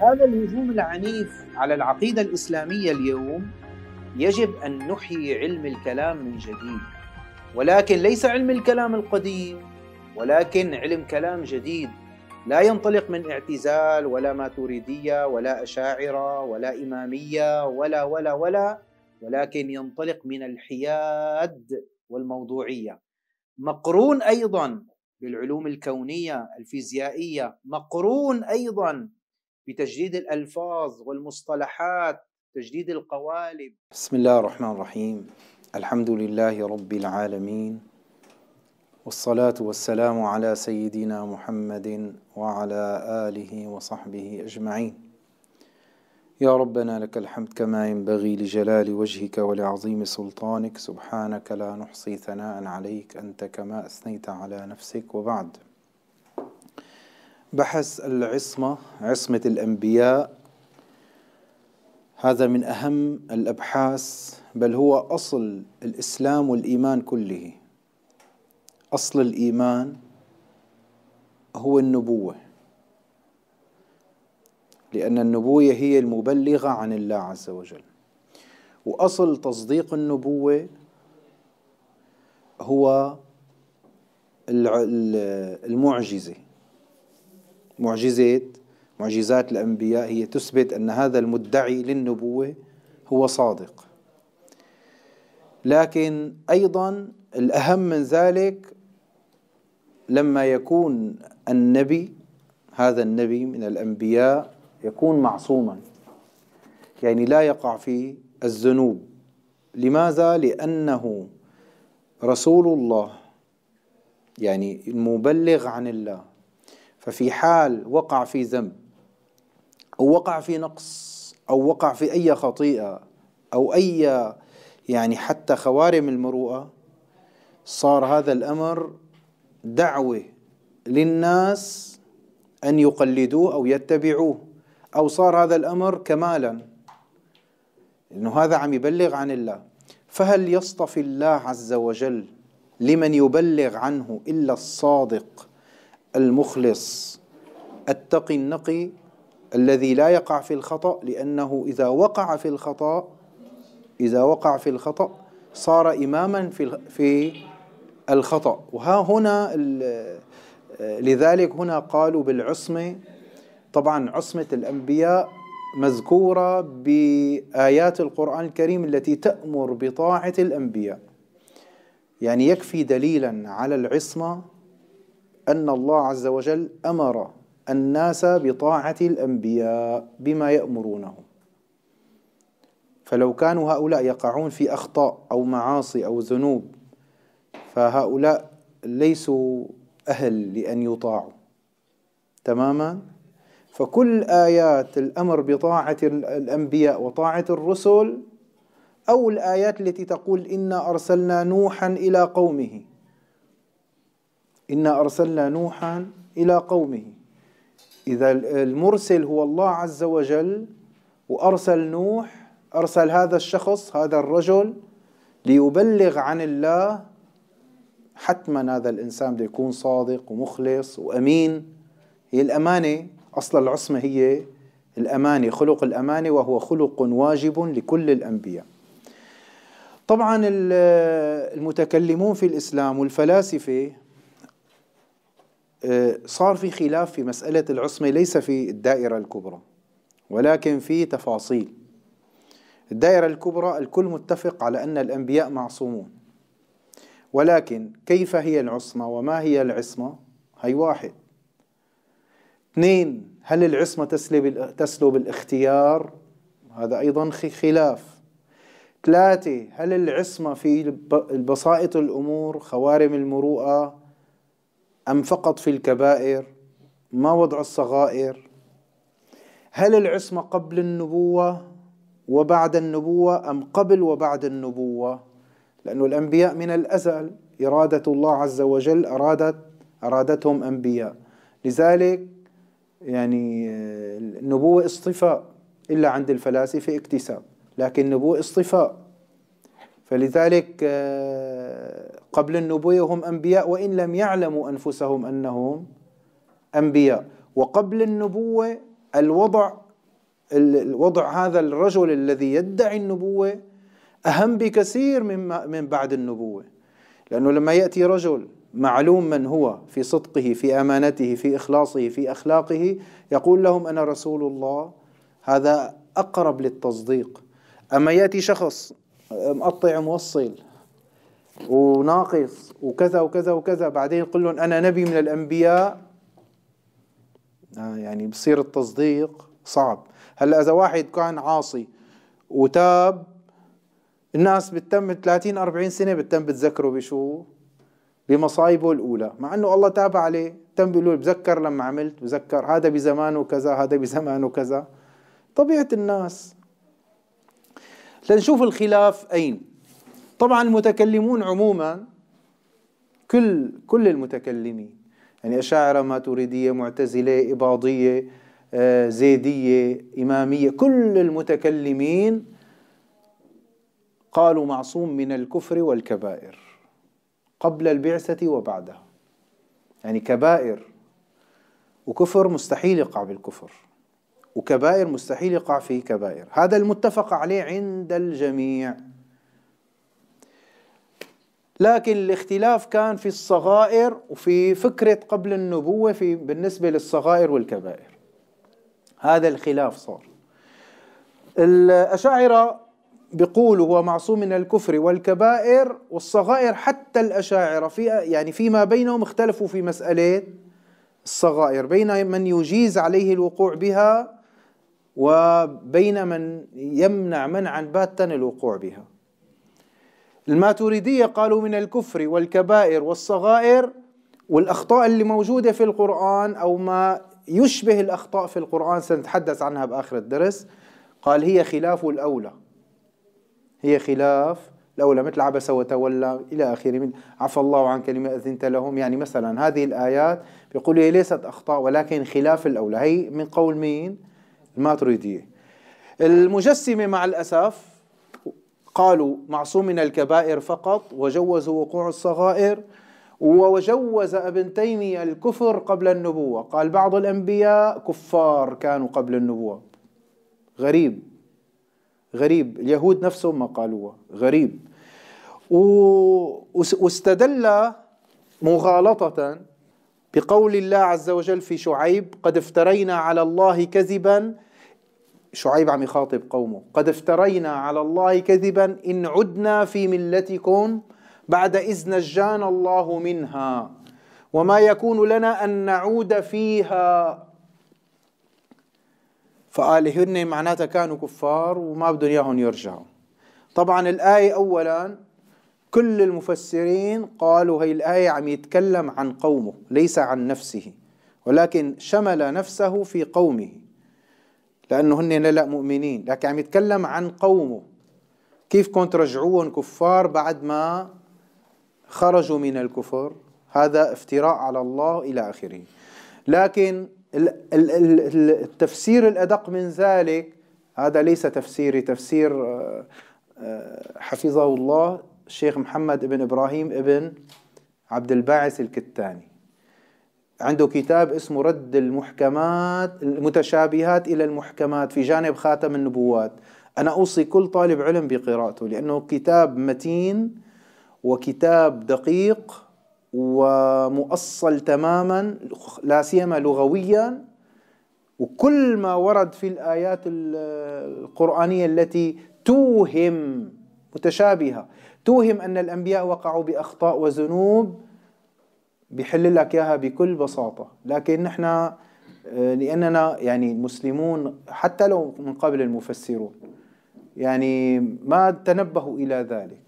هذا الهجوم العنيف على العقيدة الإسلامية اليوم يجب أن نحيي علم الكلام من جديد ولكن ليس علم الكلام القديم ولكن علم كلام جديد لا ينطلق من اعتزال ولا ماتوريدية ولا أشاعرة ولا إمامية ولا ولا ولا ولكن ينطلق من الحياد والموضوعية مقرون أيضا بالعلوم الكونية الفيزيائية مقرون أيضا بتجديد الألفاظ والمصطلحات تجديد القوالب بسم الله الرحمن الرحيم الحمد لله رب العالمين والصلاة والسلام على سيدنا محمد وعلى آله وصحبه أجمعين يا ربنا لك الحمد كما ينبغي لجلال وجهك ولعظيم سلطانك سبحانك لا نحصي ثناء عليك انت كما اثنيت على نفسك وبعد بحث العصمة عصمة الأنبياء هذا من أهم الأبحاث بل هو أصل الإسلام والإيمان كله أصل الإيمان هو النبوة لأن النبوة هي المبلغة عن الله عز وجل وأصل تصديق النبوة هو المعجزه معجزة معجزات الأنبياء هي تثبت أن هذا المدعي للنبوة هو صادق لكن أيضا الأهم من ذلك لما يكون النبي هذا النبي من الأنبياء يكون معصوما يعني لا يقع في الذنوب لماذا؟ لأنه رسول الله يعني المبلغ عن الله ففي حال وقع في ذنب أو وقع في نقص أو وقع في أي خطيئة أو أي يعني حتى خوارم المروءة صار هذا الأمر دعوة للناس أن يقلدوه أو يتبعوه أو صار هذا الأمر كمالا إنه هذا عم يبلغ عن الله فهل يصطفي الله عز وجل لمن يبلغ عنه إلا الصادق المخلص التقي النقي الذي لا يقع في الخطأ لأنه إذا وقع في الخطأ إذا وقع في الخطأ صار إماما في في الخطأ وها هنا لذلك هنا قالوا بالعصمة طبعا عصمة الأنبياء مذكورة بآيات القرآن الكريم التي تأمر بطاعة الأنبياء يعني يكفي دليلا على العصمة أن الله عز وجل أمر الناس بطاعة الأنبياء بما يأمرونه فلو كانوا هؤلاء يقعون في أخطاء أو معاصي أو ذنوب فهؤلاء ليسوا أهل لأن يطاعوا تماما فكل آيات الأمر بطاعة الأنبياء وطاعة الرسل أو الآيات التي تقول إنا أرسلنا نوحا إلى قومه إنا أرسلنا نوحا إلى قومه إذا المرسل هو الله عز وجل وأرسل نوح أرسل هذا الشخص هذا الرجل ليبلغ عن الله حتما هذا الإنسان بده يكون صادق ومخلص وأمين هي الأمانة أصل العصمة هي الأمانة خلق الأمانة وهو خلق واجب لكل الأنبياء طبعا المتكلمون في الإسلام والفلاسفة آه، صار في خلاف في مسألة العصمة ليس في الدائرة الكبرى ولكن في تفاصيل الدائرة الكبرى الكل متفق على أن الأنبياء معصومون ولكن كيف هي العصمة وما هي العصمة هي واحد اثنين هل العصمة تسلب, تسلب الاختيار هذا أيضا خلاف ثلاثة هل العصمة في بسائط الأمور خوارم المروءة أم فقط في الكبائر ما وضع الصغائر هل العصمة قبل النبوة وبعد النبوة أم قبل وبعد النبوة لأن الأنبياء من الأزل إرادة الله عز وجل أرادت أرادتهم أنبياء لذلك يعني النبوة آه، اصطفاء إلا عند الفلاسفة اكتساب لكن النبوة اصطفاء فلذلك آه، قبل النبوة هم أنبياء وإن لم يعلموا أنفسهم أنهم أنبياء وقبل النبوة الوضع الوضع هذا الرجل الذي يدعي النبوة أهم بكثير مما من بعد النبوة لأنه لما يأتي رجل معلوم من هو في صدقه في أمانته في إخلاصه في أخلاقه يقول لهم أنا رسول الله هذا أقرب للتصديق أما يأتي شخص مقطع موصل وناقص وكذا وكذا وكذا بعدين يقول لهم أنا نبي من الأنبياء آه، يعني بصير التصديق صعب هلا إذا واحد كان عاصي وتاب الناس بتتم 30 40 سنة بتتم بتذكره بشو بمصايبه الأولى مع أنه الله تاب عليه تم بيقولوا بذكر لما عملت بذكر هذا بزمانه كذا هذا بزمانه كذا طبيعة الناس لنشوف الخلاف أين طبعا المتكلمون عموما كل كل المتكلمين يعني أشاعرة ماتوريدية معتزلة إباضية آه، زيدية إمامية كل المتكلمين قالوا معصوم من الكفر والكبائر قبل البعثة وبعدها يعني كبائر وكفر مستحيل يقع بالكفر وكبائر مستحيل يقع فيه كبائر هذا المتفق عليه عند الجميع لكن الاختلاف كان في الصغائر وفي فكرة قبل النبوة في بالنسبة للصغائر والكبائر هذا الخلاف صار الأشاعرة بيقولوا هو معصوم من الكفر والكبائر والصغائر حتى الأشاعرة في يعني فيما بينهم اختلفوا في مسألة الصغائر بين من يجيز عليه الوقوع بها وبين من يمنع منعا باتا الوقوع بها الماتوريدية قالوا من الكفر والكبائر والصغائر والأخطاء اللي موجودة في القرآن أو ما يشبه الأخطاء في القرآن سنتحدث عنها بآخر الدرس قال هي خلاف الأولى هي خلاف الأولى مثل عبس وتولى إلى آخره من عفى الله عن كلمة أذنت لهم يعني مثلا هذه الآيات بيقول هي ليست أخطاء ولكن خلاف الأولى هي من قول مين؟ الماتريدية المجسمة مع الأسف قالوا معصوم من الكبائر فقط وجوزوا وقوع الصغائر وجوز ابن تيمية الكفر قبل النبوة قال بعض الأنبياء كفار كانوا قبل النبوة غريب غريب اليهود نفسهم ما قالوها غريب واستدل مغالطة بقول الله عز وجل في شعيب قد افترينا على الله كذبا شعيب عم يخاطب قومه قد افترينا على الله كذبا إن عدنا في ملتكم بعد إذ نجانا الله منها وما يكون لنا أن نعود فيها فقال هن معناتها كانوا كفار وما بدهم إياهم يرجعوا طبعا الآية أولا كل المفسرين قالوا هي الآية عم يتكلم عن قومه ليس عن نفسه ولكن شمل نفسه في قومه لأنه هن لا مؤمنين لكن عم يتكلم عن قومه كيف كنت رجعوهم كفار بعد ما خرجوا من الكفر هذا افتراء على الله إلى آخره لكن التفسير الأدق من ذلك هذا ليس تفسيري تفسير آه، آه، حفظه الله الشيخ محمد بن إبراهيم ابن عبد الباعث الكتاني عنده كتاب اسمه رد المحكمات المتشابهات إلى المحكمات في جانب خاتم النبوات أنا أوصي كل طالب علم بقراءته لأنه كتاب متين وكتاب دقيق ومؤصل تماما لا سيما لغويا وكل ما ورد في الآيات القرآنية التي توهم متشابهة توهم أن الأنبياء وقعوا بأخطاء وذنوب بيحل لك اياها بكل بساطه لكن نحن آه، لاننا يعني المسلمون حتى لو من قبل المفسرون يعني ما تنبهوا الى ذلك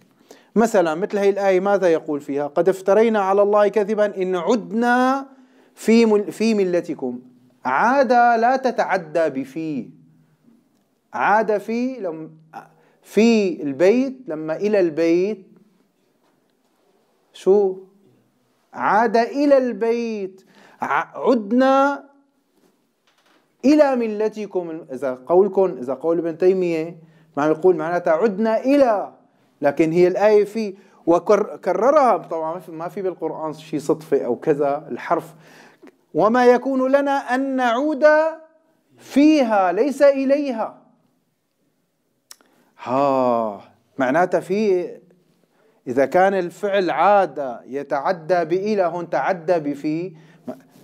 مثلا مثل هي الايه ماذا يقول فيها قد افترينا على الله كذبا ان عدنا في مل في ملتكم عاد لا تتعدى بفي عاد في لم في البيت لما الى البيت شو عاد إلى البيت عدنا إلى ملتكم إذا قولكم إذا قول ابن تيمية ما يقول معناتها عدنا إلى لكن هي الآية في وكررها طبعا ما في بالقرآن شيء صدفة أو كذا الحرف وما يكون لنا أن نعود فيها ليس إليها ها معناتها في إذا كان الفعل عادة يتعدى بإلى هون تعدى بفي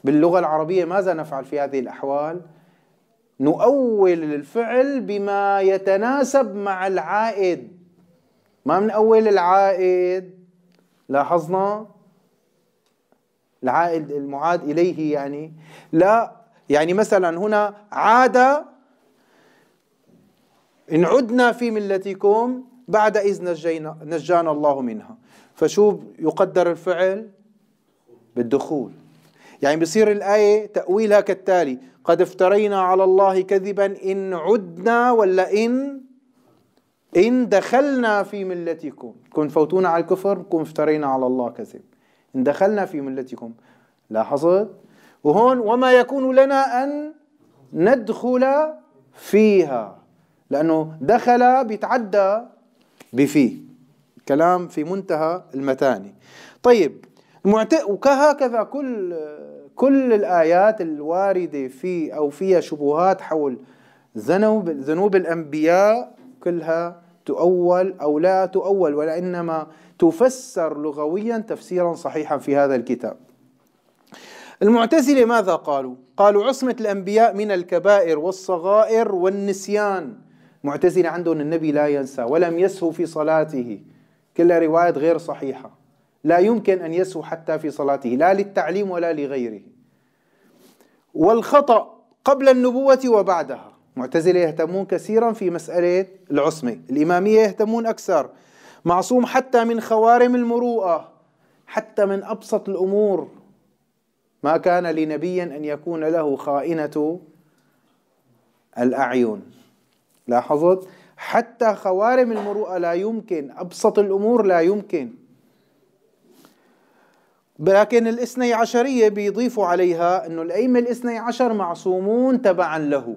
باللغة العربية ماذا نفعل في هذه الأحوال؟ نؤول الفعل بما يتناسب مع العائد ما بنأول العائد لاحظنا العائد المعاد إليه يعني لا يعني مثلا هنا عاد إن عدنا في ملتكم بعد إذ نجينا نجانا الله منها فشو يقدر الفعل بالدخول يعني بصير الآية تأويلها كالتالي قد افترينا على الله كذبا إن عدنا ولا إن إن دخلنا في ملتكم كن فوتونا على الكفر كن افترينا على الله كذب إن دخلنا في ملتكم لاحظت وهون وما يكون لنا أن ندخل فيها لأنه دخل بيتعدى بفيه كلام في منتهى المتانة طيب المعت... وكهكذا كل كل الآيات الواردة في أو فيها شبهات حول ذنوب ذنوب الأنبياء كلها تؤول أو لا تؤول وإنما تفسر لغويا تفسيرا صحيحا في هذا الكتاب المعتزلة ماذا قالوا؟ قالوا عصمة الأنبياء من الكبائر والصغائر والنسيان معتزلة عندهم النبي لا ينسى ولم يسهو في صلاته كلها رواية غير صحيحة لا يمكن أن يسهو حتى في صلاته لا للتعليم ولا لغيره والخطأ قبل النبوة وبعدها معتزلة يهتمون كثيرا في مسألة العصمة الإمامية يهتمون أكثر معصوم حتى من خوارم المروءة حتى من أبسط الأمور ما كان لنبي أن يكون له خائنة الأعين لاحظت حتى خوارم المروءة لا يمكن أبسط الأمور لا يمكن لكن الاثني عشرية بيضيفوا عليها أنه الأئمة الاثني عشر معصومون تبعا له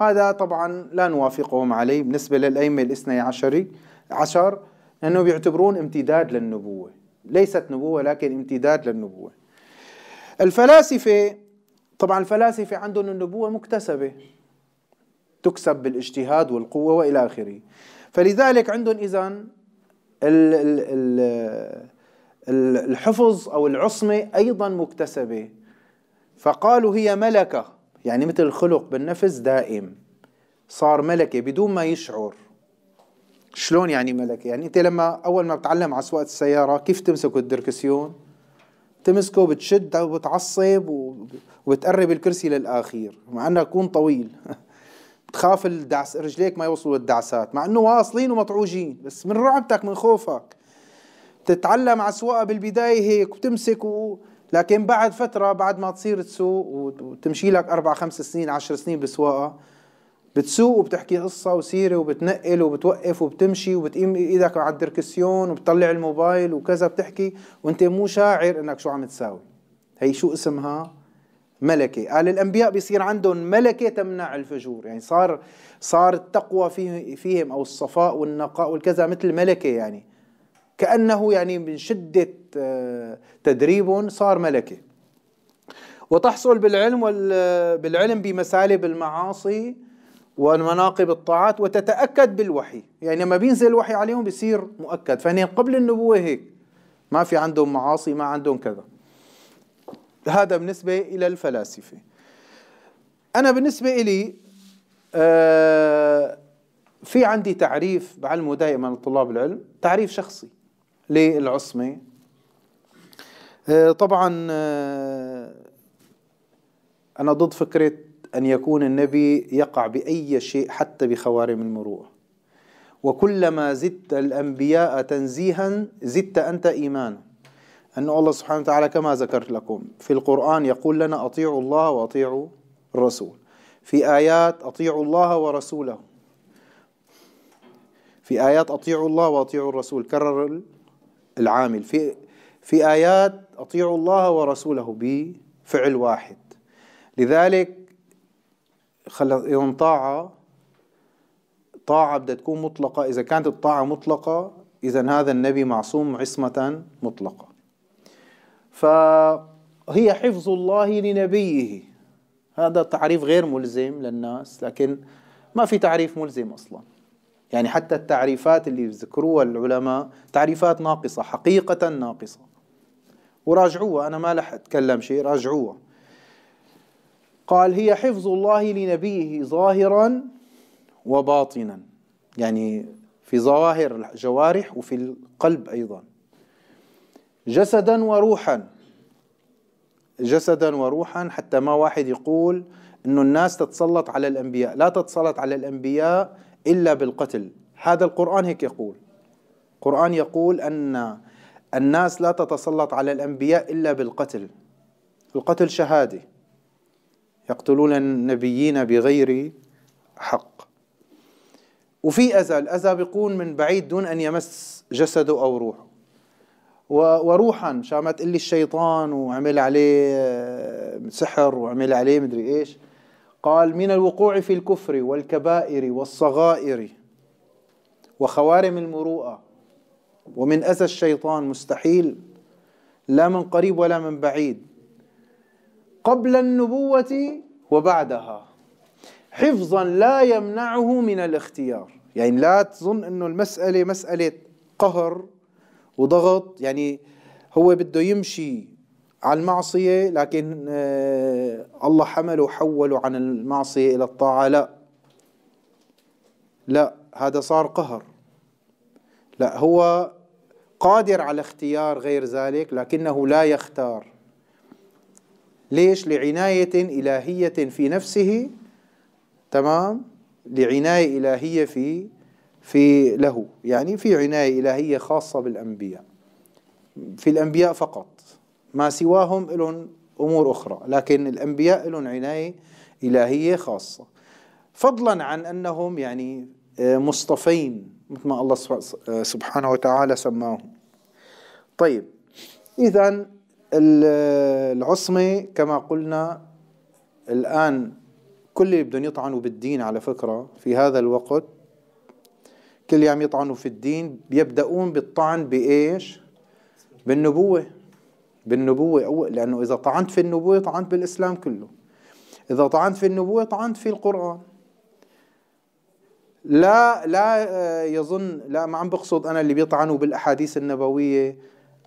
هذا طبعا لا نوافقهم عليه بالنسبة للأئمة الاثني عشري عشر لأنه بيعتبرون امتداد للنبوة ليست نبوة لكن امتداد للنبوة الفلاسفة طبعا الفلاسفة عندهم النبوة مكتسبة تكسب بالاجتهاد والقوة وإلى آخره فلذلك عندهم إذا الحفظ أو العصمة أيضا مكتسبة فقالوا هي ملكة يعني مثل الخلق بالنفس دائم صار ملكة بدون ما يشعر شلون يعني ملكة؟ يعني أنت لما أول ما بتعلم عسواقة السيارة كيف تمسك الدركسيون؟ تمسكه بتشد وبتعصب وبتقرب الكرسي للآخير مع أنه يكون طويل بتخاف الدعس رجليك ما يوصلوا للدعسات مع انه واصلين ومطعوجين بس من رعبتك من خوفك تتعلم على السواقه بالبدايه هيك وتمسك و... لكن بعد فتره بعد ما تصير تسوق وتمشي لك اربع خمس سنين عشر سنين بالسواقه بتسوق وبتحكي قصة وسيرة وبتنقل وبتوقف وبتمشي وبتقيم ايدك على الدركسيون وبتطلع الموبايل وكذا بتحكي وانت مو شاعر انك شو عم تساوي هي شو اسمها ملكة قال الأنبياء بيصير عندهم ملكة تمنع الفجور يعني صار صار التقوى فيه فيهم أو الصفاء والنقاء والكذا مثل ملكة يعني كأنه يعني من شدة آه، تدريبهم صار ملكة وتحصل بالعلم بالعلم بمسالب المعاصي ومناقب الطاعات وتتأكد بالوحي يعني لما بينزل الوحي عليهم بيصير مؤكد فهنا قبل النبوة هيك ما في عندهم معاصي ما عندهم كذا هذا بالنسبة إلى الفلاسفة أنا بالنسبة إلي آه، في عندي تعريف بعلمه دائما لطلاب العلم تعريف شخصي للعصمة آه، طبعا آه، أنا ضد فكرة أن يكون النبي يقع بأي شيء حتى بخوارم المروءة وكلما زدت الأنبياء تنزيها زدت أنت إيمانا أن الله سبحانه وتعالى كما ذكرت لكم في القرآن يقول لنا أطيعوا الله وأطيعوا الرسول في آيات أطيعوا الله ورسوله في آيات أطيعوا الله وأطيعوا الرسول كرر العامل في في آيات أطيعوا الله ورسوله بفعل واحد لذلك خل... طاعة طاعة بدها تكون مطلقة إذا كانت الطاعة مطلقة إذا هذا النبي معصوم عصمة مطلقة فهي حفظ الله لنبيه هذا تعريف غير ملزم للناس لكن ما في تعريف ملزم أصلا يعني حتى التعريفات اللي ذكروها العلماء تعريفات ناقصة حقيقة ناقصة وراجعوها أنا ما لح أتكلم شيء راجعوها قال هي حفظ الله لنبيه ظاهرا وباطنا يعني في ظواهر الجوارح وفي القلب أيضا جسدا وروحا جسدا وروحا حتى ما واحد يقول انه الناس تتسلط على الانبياء لا تتسلط على الانبياء الا بالقتل هذا القران هيك يقول القران يقول ان الناس لا تتسلط على الانبياء الا بالقتل القتل شهاده يقتلون النبيين بغير حق وفي اذى الاذى بيكون من بعيد دون ان يمس جسده او روحه وروحا شو عم تقلي الشيطان وعمل عليه آه، سحر وعمل عليه مدري ايش قال من الوقوع في الكفر والكبائر والصغائر وخوارم المروءه ومن اذى الشيطان مستحيل لا من قريب ولا من بعيد قبل النبوه وبعدها حفظا لا يمنعه من الاختيار يعني لا تظن انه المساله مساله قهر وضغط يعني هو بده يمشي على المعصية لكن آه، الله حمله وحوله عن المعصية إلى الطاعة لا لا هذا صار قهر لا هو قادر على اختيار غير ذلك لكنه لا يختار ليش لعناية إلهية في نفسه تمام لعناية إلهية في في له يعني في عناية إلهية خاصة بالأنبياء في الأنبياء فقط ما سواهم لهم أمور أخرى لكن الأنبياء لهم عناية إلهية خاصة فضلا عن أنهم يعني آه، مصطفين مثل ما الله سبحانه آه، وتعالى سماهم طيب إذا العصمة كما قلنا الآن كل اللي بدهم يطعنوا بالدين على فكرة في هذا الوقت كل يوم يطعنوا في الدين بيبدأون بالطعن بإيش بالنبوة بالنبوة أول لأنه إذا طعنت في النبوة طعنت بالإسلام كله إذا طعنت في النبوة طعنت في القرآن لا لا آه، يظن لا ما عم بقصد أنا اللي بيطعنوا بالأحاديث النبوية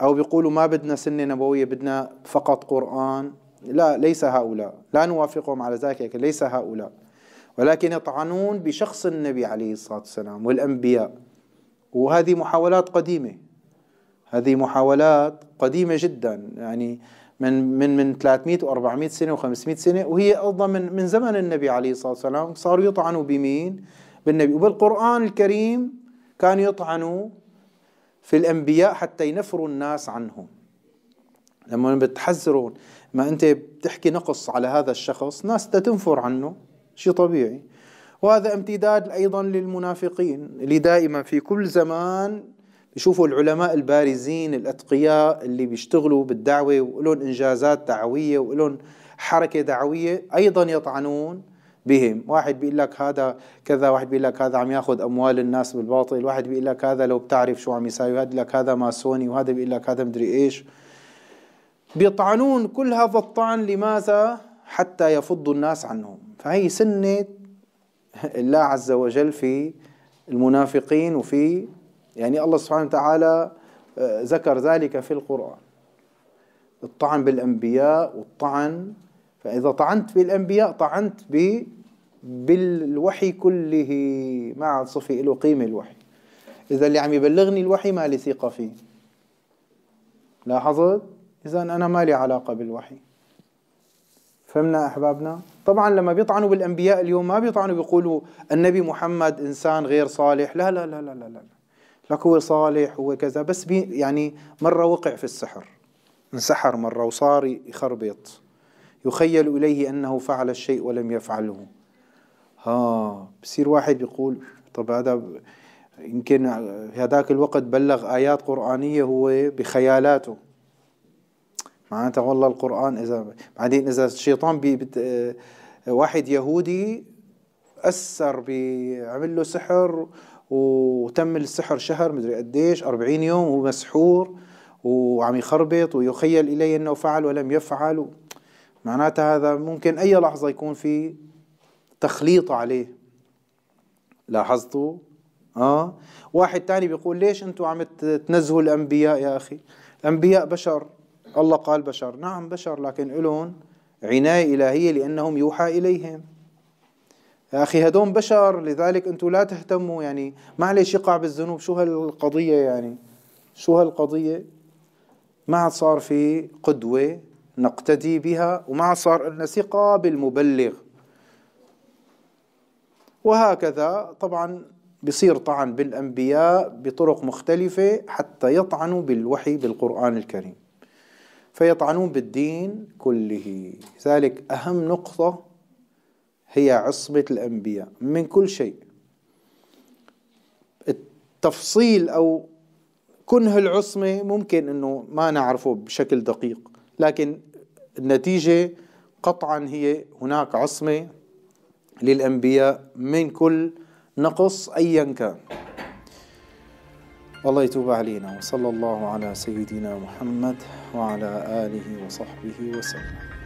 أو بيقولوا ما بدنا سنة نبوية بدنا فقط قرآن لا ليس هؤلاء لا نوافقهم على ذلك لكن ليس هؤلاء ولكن يطعنون بشخص النبي عليه الصلاة والسلام والأنبياء وهذه محاولات قديمة هذه محاولات قديمة جدا يعني من من من 300 و400 سنة و500 سنة وهي أيضا من من زمن النبي عليه الصلاة والسلام صاروا يطعنوا بمين؟ بالنبي وبالقرآن الكريم كانوا يطعنوا في الأنبياء حتى ينفروا الناس عنهم لما بتحذرون ما أنت بتحكي نقص على هذا الشخص ناس تنفر عنه شيء طبيعي وهذا امتداد أيضا للمنافقين اللي دائما في كل زمان بشوفوا العلماء البارزين الأتقياء اللي بيشتغلوا بالدعوة ولهم إنجازات دعوية ولهم حركة دعوية أيضا يطعنون بهم واحد بيقول لك هذا كذا واحد بيقول لك هذا عم ياخذ اموال الناس بالباطل واحد بيقول لك هذا لو بتعرف شو عم يساوي هذا لك هذا ماسوني وهذا بيقول لك هذا مدري ايش بيطعنون كل هذا الطعن لماذا حتى يفضوا الناس عنهم فهي سنة الله عز وجل في المنافقين وفي يعني الله سبحانه وتعالى آه، ذكر ذلك في القرآن الطعن بالأنبياء والطعن فإذا طعنت بالأنبياء طعنت ب بالوحي كله ما عاد صفي له قيمة الوحي إذا اللي عم يبلغني الوحي ما لي ثقة فيه لاحظت؟ إذا أنا ما لي علاقة بالوحي فهمنا أحبابنا طبعا لما بيطعنوا بالأنبياء اليوم ما بيطعنوا بيقولوا النبي محمد إنسان غير صالح لا لا لا لا لا لا لك هو صالح هو كذا بس بي يعني مرة وقع في السحر انسحر مرة وصار يخربط يخيل إليه أنه فعل الشيء ولم يفعله ها بصير واحد يقول طب هذا يمكن هذاك الوقت بلغ آيات قرآنية هو بخيالاته معناتها والله القرآن إذا بعدين إذا الشيطان بي بت... آه، واحد يهودي أثر بعمل له سحر وتم السحر شهر مدري قديش 40 يوم ومسحور وعم يخربط ويخيل الي أنه فعل ولم يفعل معناتها هذا ممكن أي لحظة يكون في تخليط عليه لاحظتوا آه واحد تاني بيقول ليش انتم عم تنزهوا الأنبياء يا أخي الأنبياء بشر الله قال بشر نعم بشر لكن لهم عناية إلهية لأنهم يوحى إليهم يا أخي هدون بشر لذلك أنتم لا تهتموا يعني معلش يقع بالذنوب شو هالقضية يعني شو هالقضية ما عاد صار في قدوة نقتدي بها وما عاد صار لنا ثقة بالمبلغ وهكذا طبعا بصير طعن بالأنبياء بطرق مختلفة حتى يطعنوا بالوحي بالقرآن الكريم فيطعنون بالدين كله ذلك أهم نقطة هي عصبة الأنبياء من كل شيء التفصيل أو كنه العصمة ممكن أنه ما نعرفه بشكل دقيق لكن النتيجة قطعا هي هناك عصمة للأنبياء من كل نقص أيا كان الله يتوب علينا وصلى الله على سيدنا محمد وعلى آله وصحبه وسلم